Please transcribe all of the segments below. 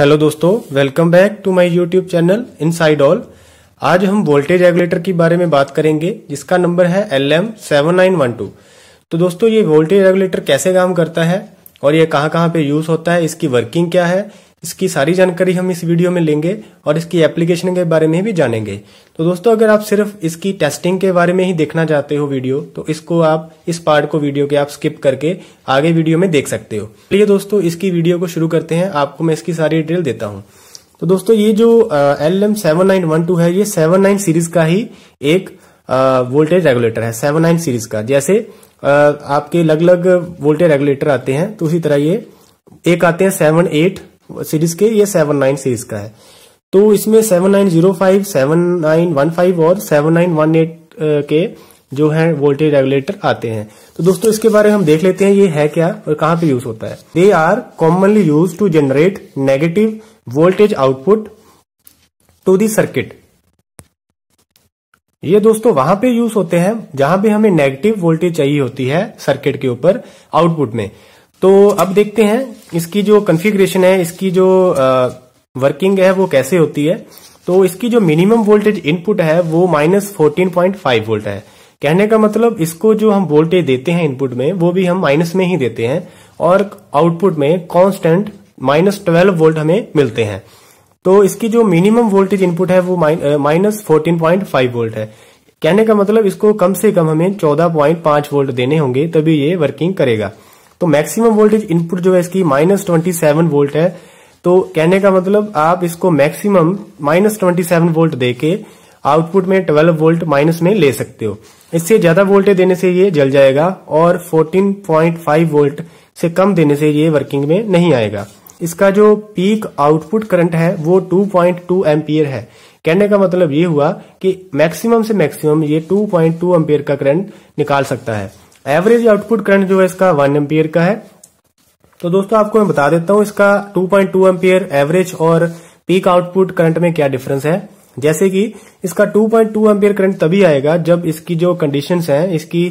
hello दोस्तों welcome back to my YouTube channel inside all आज हम वोल्टेज रेगुलेटर के बारे में बात करेंगे जिसका नंबर है L M seven nine one two तो दोस्तों ये वोल्टेज रेगुलेटर कैसे काम करता है और ये कहाँ कहाँ पे यूज होता है इसकी वर्किंग क्या है इसकी सारी जानकारी हम इस वीडियो में लेंगे और इसकी एप्लीकेशन के बारे में भी जानेंगे तो दोस्तों अगर आप सिर्फ इसकी टेस्टिंग के बारे में ही देखना चाहते हो वीडियो तो इसको आप इस पार्ट को वीडियो के आप स्किप करके आगे वीडियो में देख सकते हो चलिए दोस्तों इसकी वीडियो को शुरू करते हैं आपको मैं इसकी सारी डिटेल देता हूँ तो दोस्तों ये जो L M seven nine one two है ये सेवन नाइन सीरीज का ही एक वोल्टेज रेगुलेटर है सेवन नाइन सीरीज का जैसे आपके अलग अलग वोल्टेज रेगुलेटर आते हैं तो उसी तरह ये एक आते हैं सेवन एट सीरीज के ये सेवन नाइन सीरीज का है तो इसमें seven nine zero five seven nine one five और सेवन नाइन वन एट के जो है वोल्टेज रेगुलेटर आते हैं तो दोस्तों इसके बारे में हम देख लेते हैं ये है क्या और कहाँ पे यूज होता है they are commonly use to generate negative voltage output to the circuit ये दोस्तों वहां पे यूज होते हैं जहां पे हमें नेगेटिव वोल्टेज चाहिए होती है सर्किट के ऊपर आउटपुट में तो अब देखते हैं इसकी जो कन्फिग्रेशन है इसकी जो वर्किंग है वो कैसे होती है तो इसकी जो मिनिमम वोल्टेज इनपुट है वो minus fourteen point five volt है कहने का मतलब इसको जो हम वोल्टेज देते हैं इनपुट में वो भी हम माइनस में ही देते हैं और आउटपुट में कांस्टेंट माइनस ट्वेल्व वोल्ट हमें मिलते हैं तो इसकी जो मिनिमम वोल्टेज इनपुट है वो minus fourteen point five volt है कहने का मतलब इसको कम से कम हमें चौदह पॉइंट पांच वोल्ट देने होंगे तभी ये वर्किंग करेगा तो मैक्सिमम वोल्टेज इनपुट जो है इसकी माइनस ट्वेंटी सेवन वोल्ट है तो कहने का मतलब आप इसको maximum minus twenty seven volt देके आउटपुट में ट्वेल्व वोल्ट माइनस में ले सकते हो इससे ज्यादा वोल्टेज देने से ये जल जाएगा और फोर्टीन फाइव वोल्ट से कम देने से ये वर्किंग में नहीं आएगा इसका जो पीक आउटपुट करंट है वो प्वाइंट पॉइंट एम्पियर है कहने का मतलब ये हुआ कि मैक्सिमम से मैक्सिमम ये 2.2 पॉइंट एम्पियर का करंट निकाल सकता है एवरेज आउटपुट करंट जो है इसका वन एम्पियर का है तो दोस्तों आपको मैं बता देता हूं इसका 2.2 पॉइंट एवरेज और पीक आउटपुट करंट में क्या डिफरेंस है जैसे कि इसका 2.2 पॉइंट करंट तभी आएगा जब इसकी जो कंडीशंस हैं इसकी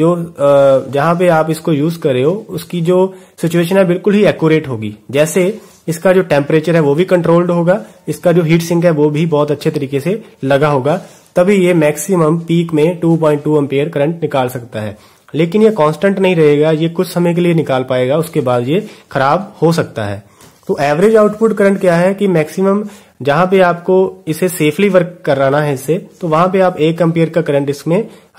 जो जहां पे आप इसको यूज कर रहे हो उसकी जो सिचुएशन है बिल्कुल ही एक्यूरेट होगी जैसे इसका जो टेम्परेचर है वो भी कंट्रोल्ड होगा इसका जो हीट सिंक है वो भी बहुत अच्छे तरीके से लगा होगा तभी ये मैक्सिमम पीक में 2.2 पॉइंट एम्पियर करंट निकाल सकता है लेकिन ये कांस्टेंट नहीं रहेगा ये कुछ समय के लिए निकाल पाएगा उसके बाद ये खराब हो सकता है तो एवरेज आउटपुट करंट क्या है कि मैक्सिमम जहां पे आपको इसे सेफली वर्क कराना है इससे तो वहां पे आप एक एम्पियर का करंट इसमें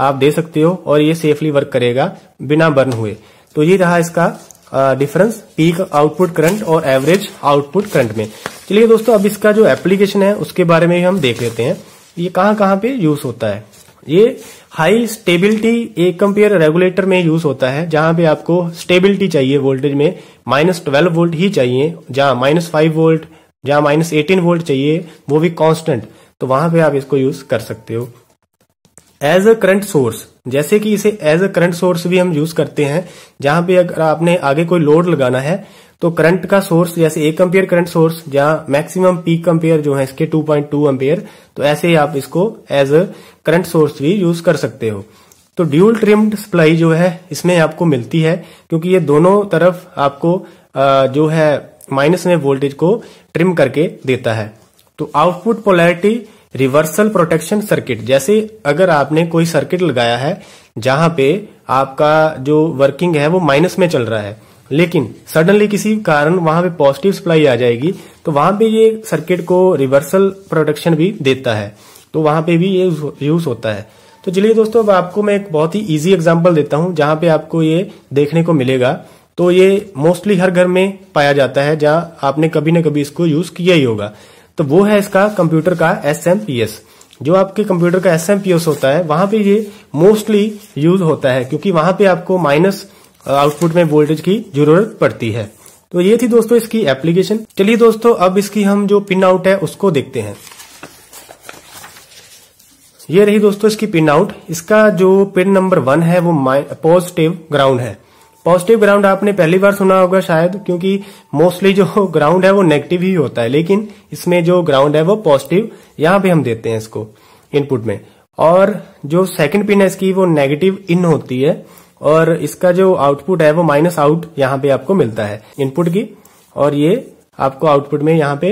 आप दे सकते हो और ये सेफली वर्क करेगा बिना बर्न हुए तो ये रहा इसका डिफरेंस पीक आउटपुट करंट और एवरेज आउटपुट करंट में चलिए दोस्तों अब इसका जो एप्लीकेशन है उसके बारे में हम देख लेते हैं ये कहाँ कहाँ पे यूज होता है ये हाई स्टेबिलिटी एक कंपेयर रेगुलेटर में यूज होता है जहां पे आपको स्टेबिलिटी चाहिए वोल्टेज में माइनस ट्वेल्व वोल्ट ही चाहिए जहां माइनस फाइव वोल्ट जहां माइनस एटीन वोल्ट चाहिए वो भी कांस्टेंट तो वहां पे आप इसको यूज कर सकते हो एज अ करंट सोर्स जैसे कि इसे एज अ करंट सोर्स भी हम यूज करते हैं जहां पे अगर आपने आगे कोई लोड लगाना है तो करंट का सोर्स जैसे एक एम्पियर करंट सोर्स या मैक्सिमम पीक कम्पेयर जो है इसके 2.2 एम्पियर तो ऐसे ही आप इसको एज अ करंट सोर्स भी यूज कर सकते हो तो ड्यूल ट्रिम्ड सप्लाई जो है इसमें आपको मिलती है क्योंकि ये दोनों तरफ आपको जो है माइनस में वोल्टेज को ट्रिम करके देता है तो output polarity reversal protection circuit जैसे अगर आपने कोई सर्किट लगाया है जहां पे आपका जो वर्किंग है वो माइनस में चल रहा है लेकिन सडनली किसी कारण वहां पे पॉजिटिव सप्लाई आ जाएगी तो वहां पे ये सर्किट को रिवर्सल प्रोडक्शन भी देता है तो वहां पे भी ये यूज होता है तो चलिए दोस्तों अब आपको मैं एक बहुत ही इजी एग्जांपल देता हूं जहां पे आपको ये देखने को मिलेगा तो ये मोस्टली हर घर में पाया जाता है जहां आपने कभी ना कभी इसको यूज किया ही होगा तो वो है इसका कंप्यूटर का एस एम पी एस जो आपके कंप्यूटर का एस एम पी एस होता है वहां पे ये मोस्टली यूज होता है क्योंकि वहां पे आपको माइनस आउटपुट में वोल्टेज की जरूरत पड़ती है तो ये थी दोस्तों इसकी एप्लीकेशन चलिए दोस्तों अब इसकी हम जो पिन आउट है उसको देखते हैं ये रही दोस्तों इसकी पिन आउट इसका जो पिन नंबर वन है वो पॉजिटिव ग्राउंड है पॉजिटिव ग्राउंड आपने पहली बार सुना होगा शायद क्योंकि मोस्टली जो ग्राउंड है वो नेगेटिव ही होता है लेकिन इसमें जो ग्राउंड है वो पॉजिटिव यहां पे हम देते हैं इसको इनपुट में और जो सेकंड पिन है इसकी वो नेगेटिव इन होती है और इसका जो आउटपुट है वो माइनस आउट यहाँ पे आपको मिलता है इनपुट की और ये आपको आउटपुट में यहाँ पे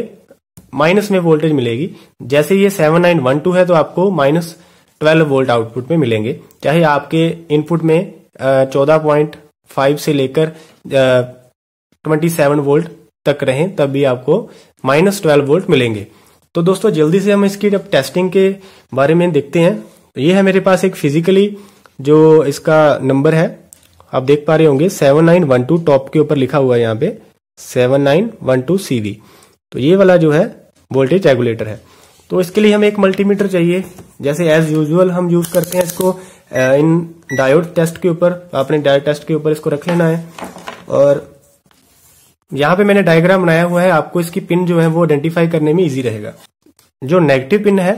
माइनस में वोल्टेज मिलेगी जैसे ये सेवन नाइन वन टू है तो आपको माइनस ट्वेल्व वोल्ट आउटपुट में मिलेंगे चाहे आपके इनपुट में चौदह पॉइंट फाइव से लेकर ट्वेंटी सेवन वोल्ट तक रहें तब भी आपको माइनस ट्वेल्व वोल्ट मिलेंगे तो दोस्तों जल्दी से हम इसकी जब टेस्टिंग के बारे में देखते हैं तो ये है मेरे पास एक फिजिकली जो इसका नंबर है आप देख पा रहे होंगे seven nine one two top के ऊपर लिखा हुआ है यहाँ पे seven nine one two C V तो ये वाला जो है वोल्टेज रेगुलेटर है तो इसके लिए हमें एक मल्टीमीटर चाहिए जैसे एज यूजुअल हम यूज करते हैं इसको इन डायोड टेस्ट के ऊपर आपने डायोड टेस्ट के ऊपर इसको रख लेना है और यहाँ पे मैंने डायग्राम बनाया हुआ है आपको इसकी पिन जो है वो आइडेंटिफाई करने में इजी रहेगा जो नेगेटिव पिन है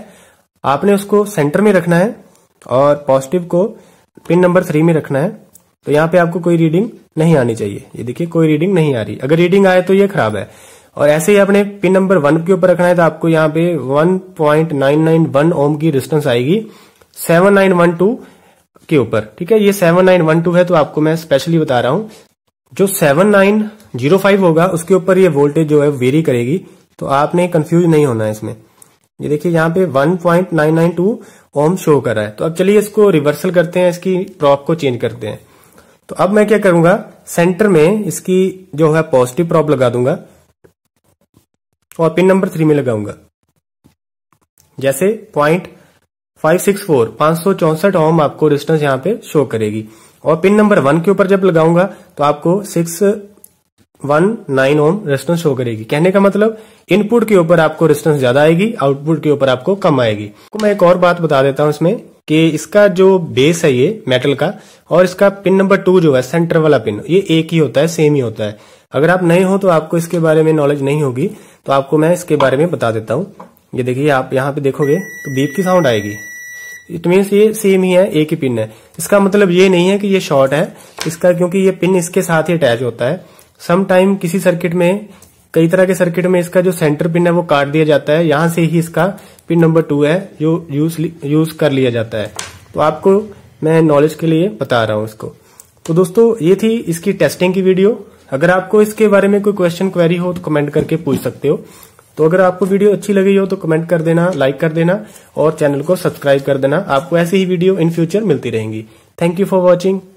आपने उसको सेंटर में रखना है और पॉजिटिव को पिन नंबर थ्री में रखना है तो यहाँ पे आपको कोई रीडिंग नहीं आनी चाहिए ये देखिए कोई रीडिंग नहीं आ रही अगर रीडिंग आए तो ये खराब है और ऐसे ही आपने पिन नंबर वन के ऊपर रखना है तो आपको यहाँ पे 1.991 ओम की रिस्टेंस आएगी 7912 के ऊपर ठीक है ये 7912 है तो आपको मैं स्पेशली बता रहा हूं जो 7905 होगा उसके ऊपर ये वोल्टेज जो है वेरी करेगी तो आपने कंफ्यूज नहीं होना है इसमें ये देखिए यहाँ पे 1.992 ओम शो कर रहा है तो अब चलिए इसको रिवर्सल करते हैं इसकी प्रॉप को चेंज करते हैं तो अब मैं क्या करूंगा सेंटर में इसकी जो है पॉजिटिव प्रॉप लगा दूंगा और पिन नंबर थ्री में लगाऊंगा जैसे पॉइंट फाइव सिक्स फोर पांच सौ चौसठ ओम आपको रिस्टेंस यहां पे शो करेगी और पिन नंबर वन के ऊपर जब लगाऊंगा तो आपको six one nine ohm resistance show करेगी कहने का मतलब इनपुट के ऊपर आपको रेस्टेंस ज्यादा आएगी आउटपुट के ऊपर आपको कम आएगी तो मैं एक और बात बता देता हूं इसमें कि इसका जो बेस है ये मेटल का और इसका पिन नंबर टू जो है सेंटर वाला पिन ये एक ही होता है सेम ही होता है अगर आप नए हो तो आपको इसके बारे में नॉलेज नहीं होगी तो आपको मैं इसके बारे में बता देता हूँ ये देखिए आप यहाँ पे देखोगे तो बीप की साउंड आएगी इट मीन्स ये सेम ही है एक ही पिन है इसका मतलब ये नहीं है कि ये शॉर्ट है इसका क्योंकि ये पिन इसके साथ ही अटैच होता है सम टाइम किसी सर्किट में कई तरह के सर्किट में इसका जो सेंटर पिन है वो काट दिया जाता है यहां से ही इसका पिन नंबर टू है जो यूज यूज कर लिया जाता है तो आपको मैं नॉलेज के लिए बता रहा हूं इसको तो दोस्तों ये थी इसकी टेस्टिंग की वीडियो अगर आपको इसके बारे में कोई क्वेश्चन क्वेरी हो तो कमेंट करके पूछ सकते हो तो अगर आपको वीडियो अच्छी लगी हो तो कमेंट कर देना लाइक कर देना और चैनल को सब्सक्राइब कर देना आपको ऐसी ही वीडियो इन फ्यूचर मिलती रहेंगी थैंक यू फॉर वॉचिंग